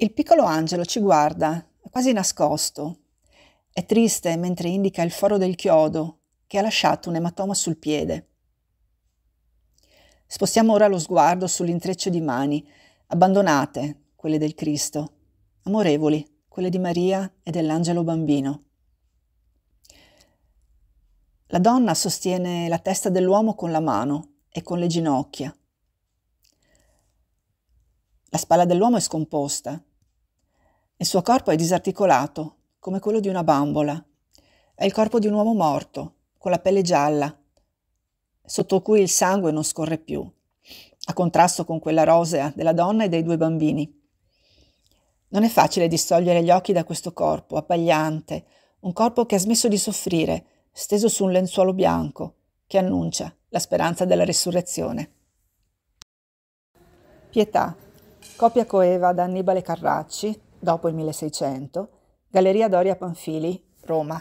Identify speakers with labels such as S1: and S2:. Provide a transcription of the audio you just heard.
S1: Il piccolo angelo ci guarda, quasi nascosto. È triste mentre indica il foro del chiodo che ha lasciato un ematoma sul piede. Spostiamo ora lo sguardo sull'intreccio di mani, abbandonate, quelle del Cristo, amorevoli, quelle di Maria e dell'angelo bambino. La donna sostiene la testa dell'uomo con la mano e con le ginocchia. La spalla dell'uomo è scomposta, il suo corpo è disarticolato, come quello di una bambola. È il corpo di un uomo morto, con la pelle gialla, sotto cui il sangue non scorre più, a contrasto con quella rosea della donna e dei due bambini. Non è facile distogliere gli occhi da questo corpo, abbagliante, un corpo che ha smesso di soffrire, steso su un lenzuolo bianco, che annuncia la speranza della risurrezione. Pietà, copia coeva da Annibale Carracci, Dopo il 1600, Galleria Doria Panfili, Roma,